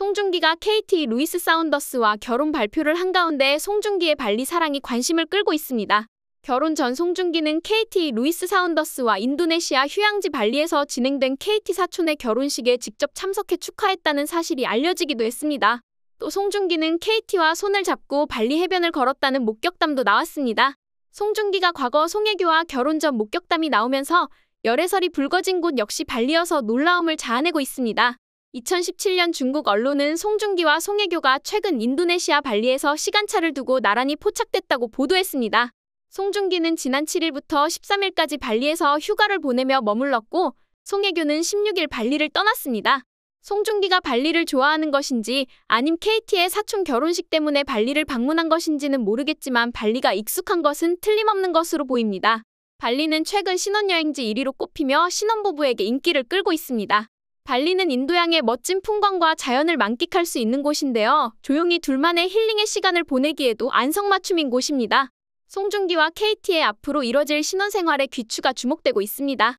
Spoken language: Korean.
송중기가 KT 루이스 사운더스와 결혼 발표를 한가운데 송중기의 발리 사랑이 관심을 끌고 있습니다. 결혼 전 송중기는 KT 루이스 사운더스와 인도네시아 휴양지 발리에서 진행된 KT 사촌의 결혼식에 직접 참석해 축하했다는 사실이 알려지기도 했습니다. 또 송중기는 KT와 손을 잡고 발리 해변을 걸었다는 목격담도 나왔습니다. 송중기가 과거 송혜교와 결혼 전 목격담이 나오면서 열애설이 불거진 곳 역시 발리여서 놀라움을 자아내고 있습니다. 2017년 중국 언론은 송중기와 송혜교가 최근 인도네시아 발리에서 시간차를 두고 나란히 포착됐다고 보도했습니다. 송중기는 지난 7일부터 13일까지 발리에서 휴가를 보내며 머물렀고 송혜교는 16일 발리를 떠났습니다. 송중기가 발리를 좋아하는 것인지 아님 KT의 사촌 결혼식 때문에 발리를 방문한 것인지는 모르겠지만 발리가 익숙한 것은 틀림없는 것으로 보입니다. 발리는 최근 신혼여행지 1위로 꼽히며 신혼부부에게 인기를 끌고 있습니다. 발리는 인도양의 멋진 풍광과 자연을 만끽할 수 있는 곳인데요. 조용히 둘만의 힐링의 시간을 보내기에도 안성맞춤인 곳입니다. 송중기와 KT의 앞으로 이뤄질 신혼생활의 귀추가 주목되고 있습니다.